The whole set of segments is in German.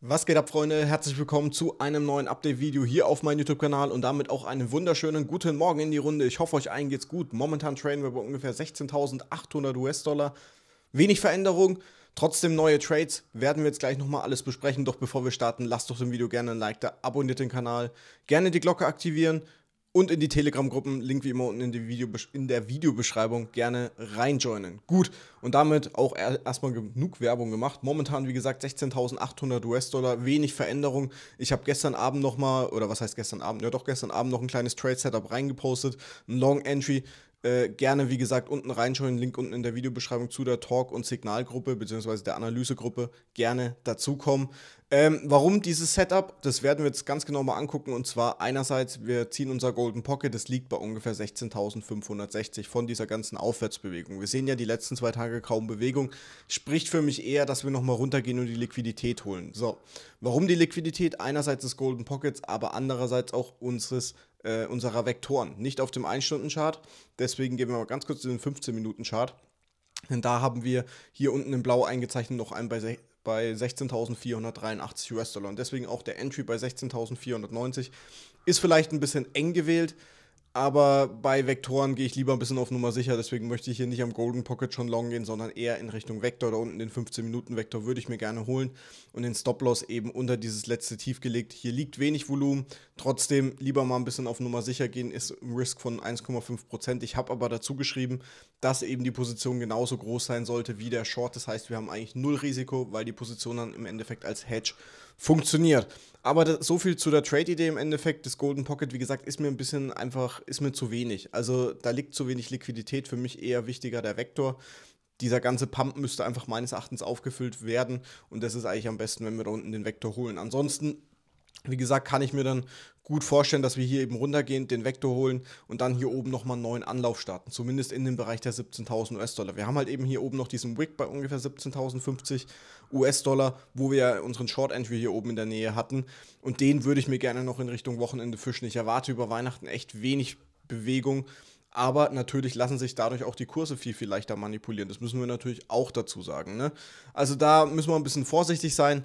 Was geht ab, Freunde? Herzlich willkommen zu einem neuen Update-Video hier auf meinem YouTube-Kanal und damit auch einen wunderschönen guten Morgen in die Runde. Ich hoffe, euch allen geht's gut. Momentan traden wir bei ungefähr 16.800 US-Dollar. Wenig Veränderung, trotzdem neue Trades. Werden wir jetzt gleich nochmal alles besprechen. Doch bevor wir starten, lasst doch dem Video gerne ein Like da, abonniert den Kanal, gerne die Glocke aktivieren und in die Telegram-Gruppen, Link wie immer unten in, die Video, in der Videobeschreibung gerne reinjoinen. Gut, und damit auch erstmal genug Werbung gemacht. Momentan, wie gesagt, 16.800 US-Dollar, wenig Veränderung. Ich habe gestern Abend nochmal, oder was heißt gestern Abend? Ja, doch, gestern Abend noch ein kleines Trade-Setup reingepostet, ein Long-Entry äh, gerne, wie gesagt, unten reinschauen, Link unten in der Videobeschreibung zu der Talk- und Signalgruppe bzw. der Analysegruppe gerne dazukommen. Ähm, warum dieses Setup? Das werden wir jetzt ganz genau mal angucken. Und zwar einerseits, wir ziehen unser Golden Pocket, das liegt bei ungefähr 16.560 von dieser ganzen Aufwärtsbewegung. Wir sehen ja die letzten zwei Tage kaum Bewegung. Spricht für mich eher, dass wir nochmal runtergehen und die Liquidität holen. So, warum die Liquidität? Einerseits des Golden Pockets, aber andererseits auch unseres äh, unserer Vektoren. Nicht auf dem 1-Stunden-Chart. Deswegen gehen wir mal ganz kurz zu den 15-Minuten-Chart. Denn da haben wir hier unten in Blau eingezeichnet noch einen bei, bei 16.483 US-Dollar. Und deswegen auch der Entry bei 16.490 ist vielleicht ein bisschen eng gewählt. Aber bei Vektoren gehe ich lieber ein bisschen auf Nummer sicher, deswegen möchte ich hier nicht am Golden Pocket schon long gehen, sondern eher in Richtung Vektor. Da unten den 15-Minuten-Vektor würde ich mir gerne holen und den Stop-Loss eben unter dieses letzte Tief gelegt. Hier liegt wenig Volumen, trotzdem lieber mal ein bisschen auf Nummer sicher gehen, ist ein Risk von 1,5%. Ich habe aber dazu geschrieben, dass eben die Position genauso groß sein sollte wie der Short. Das heißt, wir haben eigentlich null Risiko, weil die Position dann im Endeffekt als Hedge funktioniert. Aber das, so viel zu der Trade-Idee im Endeffekt. Das Golden Pocket, wie gesagt, ist mir ein bisschen einfach ist mir zu wenig. Also da liegt zu wenig Liquidität, für mich eher wichtiger der Vektor. Dieser ganze Pump müsste einfach meines Erachtens aufgefüllt werden und das ist eigentlich am besten, wenn wir da unten den Vektor holen. Ansonsten, wie gesagt, kann ich mir dann gut vorstellen, dass wir hier eben runtergehen, den Vektor holen und dann hier oben nochmal einen neuen Anlauf starten, zumindest in dem Bereich der 17.000 US-Dollar. Wir haben halt eben hier oben noch diesen Wick bei ungefähr 17.050 US-Dollar, wo wir ja unseren Short Entry hier oben in der Nähe hatten. Und den würde ich mir gerne noch in Richtung Wochenende fischen. Ich erwarte über Weihnachten echt wenig Bewegung. Aber natürlich lassen sich dadurch auch die Kurse viel, viel leichter manipulieren. Das müssen wir natürlich auch dazu sagen. Ne? Also da müssen wir ein bisschen vorsichtig sein.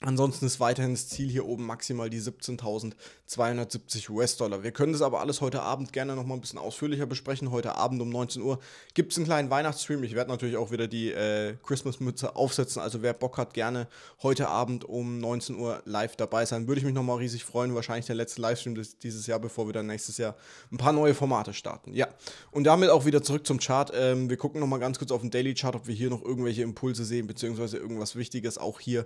Ansonsten ist weiterhin das Ziel hier oben maximal die 17.270 US-Dollar. Wir können das aber alles heute Abend gerne nochmal ein bisschen ausführlicher besprechen. Heute Abend um 19 Uhr gibt es einen kleinen Weihnachtsstream. Ich werde natürlich auch wieder die äh, Christmas-Mütze aufsetzen. Also wer Bock hat, gerne heute Abend um 19 Uhr live dabei sein. Würde ich mich nochmal riesig freuen. Wahrscheinlich der letzte Livestream dieses Jahr, bevor wir dann nächstes Jahr ein paar neue Formate starten. Ja, und damit auch wieder zurück zum Chart. Ähm, wir gucken nochmal ganz kurz auf den Daily Chart, ob wir hier noch irgendwelche Impulse sehen, beziehungsweise irgendwas Wichtiges auch hier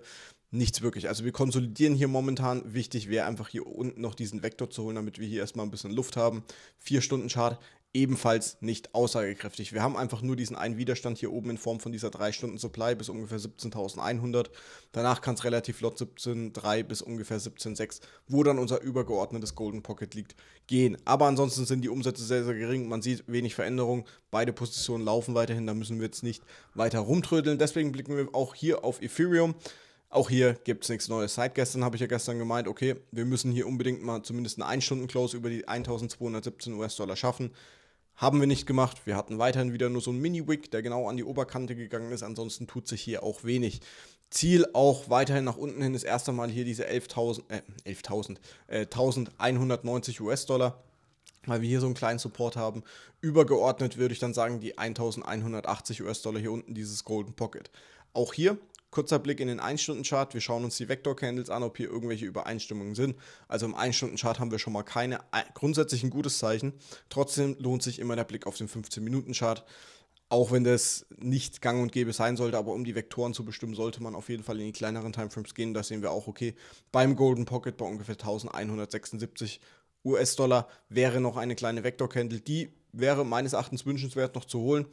nichts wirklich. Also wir konsolidieren hier momentan. Wichtig wäre einfach hier unten noch diesen Vektor zu holen, damit wir hier erstmal ein bisschen Luft haben. Vier Stunden Chart ebenfalls nicht aussagekräftig. Wir haben einfach nur diesen einen Widerstand hier oben in Form von dieser 3-Stunden-Supply bis ungefähr 17.100. Danach kann es relativ flott 17.3 bis ungefähr 17.6, wo dann unser übergeordnetes Golden Pocket liegt, gehen. Aber ansonsten sind die Umsätze sehr, sehr gering. Man sieht wenig Veränderung. Beide Positionen laufen weiterhin. Da müssen wir jetzt nicht weiter rumtrödeln. Deswegen blicken wir auch hier auf Ethereum. Auch hier gibt es nichts Neues. Seit gestern habe ich ja gestern gemeint, okay, wir müssen hier unbedingt mal zumindest einen 1-Stunden-Close über die 1217 US-Dollar schaffen. Haben wir nicht gemacht. Wir hatten weiterhin wieder nur so einen Mini-Wick, der genau an die Oberkante gegangen ist. Ansonsten tut sich hier auch wenig. Ziel auch weiterhin nach unten hin ist erst einmal hier diese 11.000, äh, 11.000, äh, 1.190 US-Dollar weil wir hier so einen kleinen Support haben. Übergeordnet würde ich dann sagen, die 1180 US-Dollar hier unten, dieses Golden Pocket. Auch hier Kurzer Blick in den 1-Stunden-Chart. Wir schauen uns die Vektor-Candles an, ob hier irgendwelche Übereinstimmungen sind. Also im 1-Stunden-Chart haben wir schon mal keine, äh, grundsätzlich ein gutes Zeichen. Trotzdem lohnt sich immer der Blick auf den 15-Minuten-Chart. Auch wenn das nicht gang und gäbe sein sollte, aber um die Vektoren zu bestimmen, sollte man auf jeden Fall in die kleineren Timeframes gehen. Da sehen wir auch okay. Beim Golden Pocket bei ungefähr 1176 US-Dollar wäre noch eine kleine Vektor-Candle. Die wäre meines Erachtens wünschenswert noch zu holen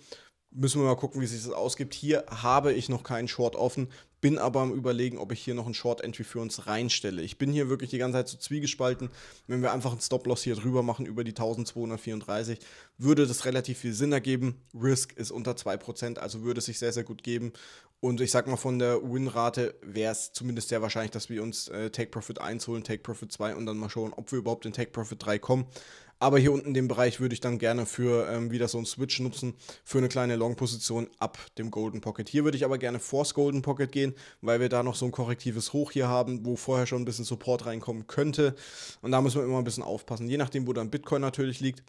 müssen wir mal gucken, wie sich das ausgibt. Hier habe ich noch keinen Short offen, bin aber am überlegen, ob ich hier noch einen Short-Entry für uns reinstelle. Ich bin hier wirklich die ganze Zeit so zwiegespalten. Wenn wir einfach einen Stop-Loss hier drüber machen, über die 1234, würde das relativ viel Sinn ergeben. Risk ist unter 2%, also würde es sich sehr, sehr gut geben. Und ich sag mal, von der Win-Rate wäre es zumindest sehr wahrscheinlich, dass wir uns äh, Take Profit 1 holen, Take Profit 2 und dann mal schauen, ob wir überhaupt in Take Profit 3 kommen. Aber hier unten dem Bereich würde ich dann gerne für ähm, wieder so einen Switch nutzen, für eine kleine Long-Position ab dem Golden Pocket. Hier würde ich aber gerne vors Golden Pocket gehen, weil wir da noch so ein korrektives Hoch hier haben, wo vorher schon ein bisschen Support reinkommen könnte. Und da müssen wir immer ein bisschen aufpassen, je nachdem, wo dann Bitcoin natürlich liegt.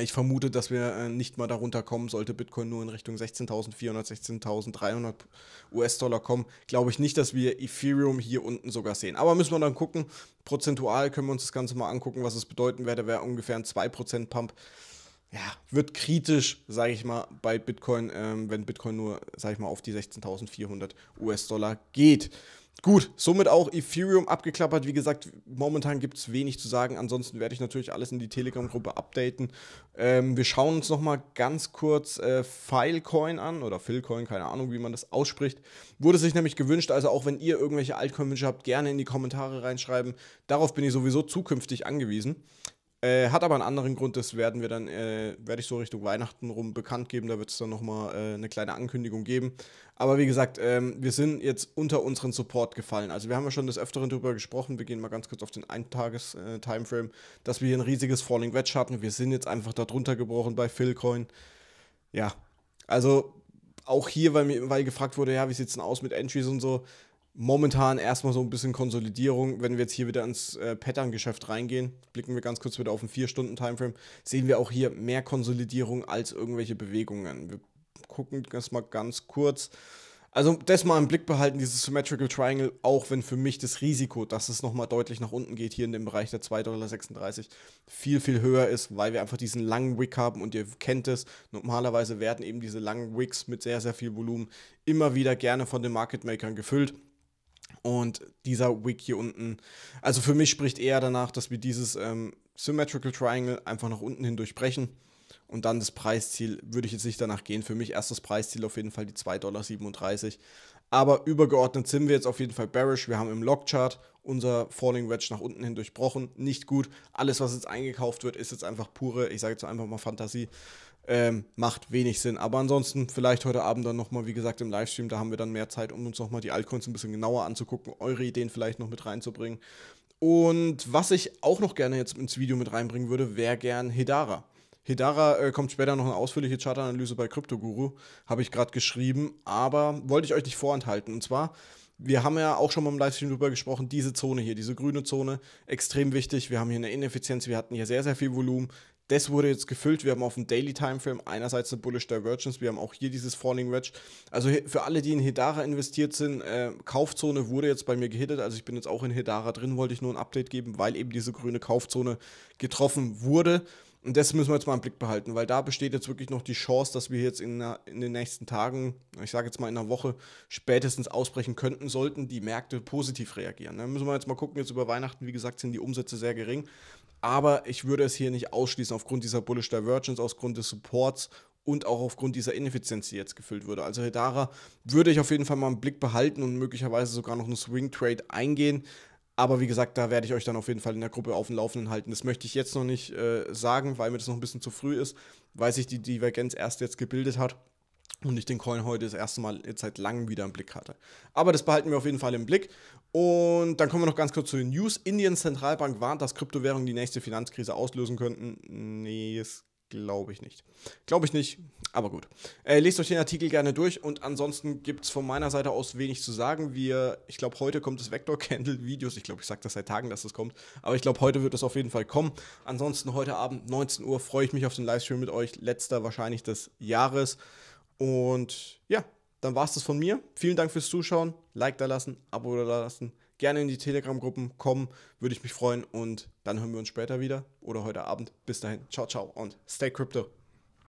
Ich vermute, dass wir äh, nicht mal darunter kommen, sollte Bitcoin nur in Richtung 16.400, 16.300 US-Dollar kommen. Glaube ich nicht, dass wir Ethereum hier unten sogar sehen. Aber müssen wir dann gucken. Prozentual können wir uns das Ganze mal angucken, was es bedeuten werde. Wäre ungefähr ein 2%-Pump. Ja, wird kritisch, sage ich mal, bei Bitcoin, ähm, wenn Bitcoin nur, sage ich mal, auf die 16.400 US-Dollar geht. Gut, somit auch Ethereum abgeklappert. Wie gesagt, momentan gibt es wenig zu sagen. Ansonsten werde ich natürlich alles in die Telegram-Gruppe updaten. Ähm, wir schauen uns nochmal ganz kurz äh, Filecoin an oder Filcoin, keine Ahnung, wie man das ausspricht. Wurde sich nämlich gewünscht, also auch wenn ihr irgendwelche Altcoin-Wünsche habt, gerne in die Kommentare reinschreiben. Darauf bin ich sowieso zukünftig angewiesen. Äh, hat aber einen anderen Grund, das werden wir dann, äh, werde ich so Richtung Weihnachten rum bekannt geben. Da wird es dann nochmal äh, eine kleine Ankündigung geben. Aber wie gesagt, ähm, wir sind jetzt unter unseren Support gefallen. Also wir haben ja schon des Öfteren darüber gesprochen. Wir gehen mal ganz kurz auf den Eintages-Timeframe, äh, dass wir hier ein riesiges Falling Wedge hatten. Wir sind jetzt einfach darunter gebrochen bei Philcoin. Ja, also auch hier, weil, mir, weil gefragt wurde, ja, wie sieht es denn aus mit Entries und so momentan erstmal so ein bisschen Konsolidierung. Wenn wir jetzt hier wieder ins äh, Pattern-Geschäft reingehen, blicken wir ganz kurz wieder auf den 4-Stunden-Timeframe, sehen wir auch hier mehr Konsolidierung als irgendwelche Bewegungen. Wir gucken das mal ganz kurz. Also das mal im Blick behalten, dieses Symmetrical Triangle, auch wenn für mich das Risiko, dass es nochmal deutlich nach unten geht, hier in dem Bereich der 2,36 Dollar, viel, viel höher ist, weil wir einfach diesen langen Wick haben und ihr kennt es, normalerweise werden eben diese langen Wicks mit sehr, sehr viel Volumen immer wieder gerne von den Market Makern gefüllt. Und dieser Wick hier unten, also für mich spricht eher danach, dass wir dieses ähm, Symmetrical Triangle einfach nach unten hin durchbrechen. Und dann das Preisziel würde ich jetzt nicht danach gehen. Für mich erst das Preisziel auf jeden Fall die 2,37 Dollar. Aber übergeordnet sind wir jetzt auf jeden Fall bearish. Wir haben im Logchart unser Falling Wedge nach unten hin durchbrochen. Nicht gut. Alles, was jetzt eingekauft wird, ist jetzt einfach pure, ich sage jetzt einfach mal Fantasie. Ähm, macht wenig Sinn. Aber ansonsten vielleicht heute Abend dann nochmal, wie gesagt, im Livestream, da haben wir dann mehr Zeit, um uns nochmal die Altcoins ein bisschen genauer anzugucken, eure Ideen vielleicht noch mit reinzubringen. Und was ich auch noch gerne jetzt ins Video mit reinbringen würde, wäre gern Hedara. Hedara äh, kommt später noch eine ausführliche Chartanalyse bei CryptoGuru, habe ich gerade geschrieben, aber wollte ich euch nicht vorenthalten. Und zwar, wir haben ja auch schon mal im Livestream drüber gesprochen, diese Zone hier, diese grüne Zone, extrem wichtig. Wir haben hier eine Ineffizienz, wir hatten hier sehr, sehr viel Volumen das wurde jetzt gefüllt. Wir haben auf dem Daily Timeframe einerseits eine Bullish Divergence, wir haben auch hier dieses Falling Wedge. Also für alle, die in Hedara investiert sind, äh, Kaufzone wurde jetzt bei mir gehittet. Also ich bin jetzt auch in Hedara drin, wollte ich nur ein Update geben, weil eben diese grüne Kaufzone getroffen wurde. Und das müssen wir jetzt mal im Blick behalten, weil da besteht jetzt wirklich noch die Chance, dass wir jetzt in, na, in den nächsten Tagen, ich sage jetzt mal in einer Woche, spätestens ausbrechen könnten, sollten die Märkte positiv reagieren. Da ne? müssen wir jetzt mal gucken, jetzt über Weihnachten, wie gesagt, sind die Umsätze sehr gering. Aber ich würde es hier nicht ausschließen, aufgrund dieser Bullish Divergence, aufgrund des Supports und auch aufgrund dieser Ineffizienz, die jetzt gefüllt wurde. Also Hedara würde ich auf jeden Fall mal im Blick behalten und möglicherweise sogar noch einen Swing Trade eingehen. Aber wie gesagt, da werde ich euch dann auf jeden Fall in der Gruppe auf dem Laufenden halten. Das möchte ich jetzt noch nicht äh, sagen, weil mir das noch ein bisschen zu früh ist, weil sich die Divergenz erst jetzt gebildet hat und ich den Coin heute das erste Mal jetzt seit langem wieder im Blick hatte. Aber das behalten wir auf jeden Fall im Blick. Und dann kommen wir noch ganz kurz zu den News. Indiens Zentralbank warnt, dass Kryptowährungen die nächste Finanzkrise auslösen könnten. Nee, es Glaube ich nicht. Glaube ich nicht, aber gut. Äh, lest euch den Artikel gerne durch und ansonsten gibt es von meiner Seite aus wenig zu sagen. Wir, ich glaube, heute kommt das Vector Candle Videos. Ich glaube, ich sage das seit Tagen, dass das kommt. Aber ich glaube, heute wird das auf jeden Fall kommen. Ansonsten heute Abend, 19 Uhr, freue ich mich auf den Livestream mit euch. Letzter wahrscheinlich des Jahres. Und ja, dann war es das von mir. Vielen Dank fürs Zuschauen. Like da lassen, Abo da lassen gerne in die Telegram-Gruppen kommen, würde ich mich freuen und dann hören wir uns später wieder oder heute Abend. Bis dahin, ciao, ciao und stay crypto.